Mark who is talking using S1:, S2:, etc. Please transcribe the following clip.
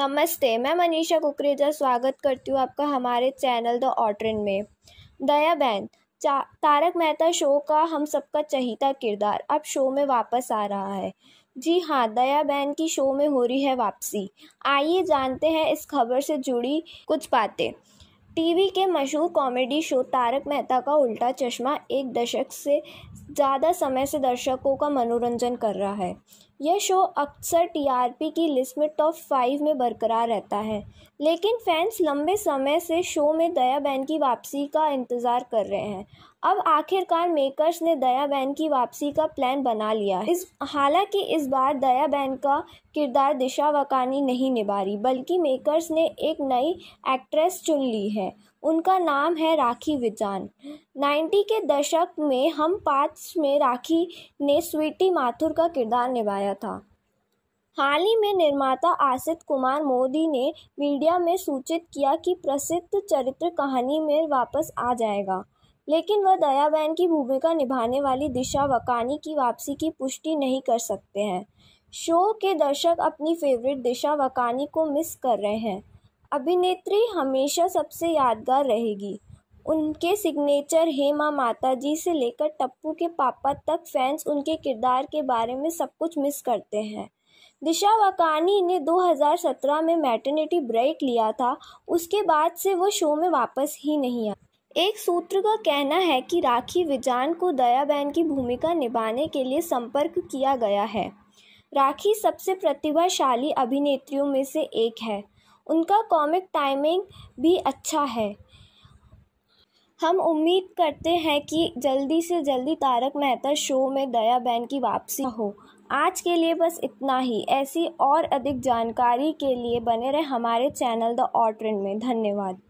S1: नमस्ते मैं मनीषा कुकरेजा स्वागत करती हूँ आपका हमारे चैनल द ऑटरिन में दया बहन तारक मेहता शो का हम सबका चहीता किरदार अब शो में वापस आ रहा है जी हाँ दया बहन की शो में हो रही है वापसी आइए जानते हैं इस खबर से जुड़ी कुछ बातें टीवी के मशहूर कॉमेडी शो तारक मेहता का उल्टा चश्मा एक दशक से ज़्यादा समय से दर्शकों का मनोरंजन कर रहा है यह शो अक्सर टीआरपी की लिस्ट में टॉप फाइव में बरकरार रहता है लेकिन फैंस लंबे समय से शो में दया बहन की वापसी का इंतज़ार कर रहे हैं अब आखिरकार मेकर्स ने दया बहन की वापसी का प्लान बना लिया इस हालांकि इस बार दया बहन का किरदार दिशा वकानी नहीं निभा रही बल्कि मेकर्स ने एक नई एक्ट्रेस चुन ली है उनका नाम है राखी विजान नाइन्टी के दशक में हम पाँच में राखी ने स्वीटी माथुर का किरदार निभाया था हाल ही में निर्माता आसित कुमार मोदी ने मीडिया में सूचित किया कि प्रसिद्ध चरित्र कहानी में वापस आ जाएगा लेकिन वह दयाबहन की भूमिका निभाने वाली दिशा वकानी की वापसी की पुष्टि नहीं कर सकते हैं शो के दर्शक अपनी फेवरेट दिशा वकानी को मिस कर रहे हैं अभिनेत्री हमेशा सबसे यादगार रहेगी उनके सिग्नेचर हेमा माता माताजी से लेकर टप्पू के पापा तक फैंस उनके किरदार के बारे में सब कुछ मिस करते हैं दिशा वकानी ने 2017 में मैटरनिटी ब्रेक लिया था उसके बाद से वो शो में वापस ही नहीं आई एक सूत्र का कहना है कि राखी विजान को दया बहन की भूमिका निभाने के लिए संपर्क किया गया है राखी सबसे प्रतिभाशाली अभिनेत्रियों में से एक है उनका कॉमिक टाइमिंग भी अच्छा है हम उम्मीद करते हैं कि जल्दी से जल्दी तारक मेहता शो में दया बहन की वापसी हो आज के लिए बस इतना ही ऐसी और अधिक जानकारी के लिए बने रहे हमारे चैनल द ऑर्ट्रेंड में धन्यवाद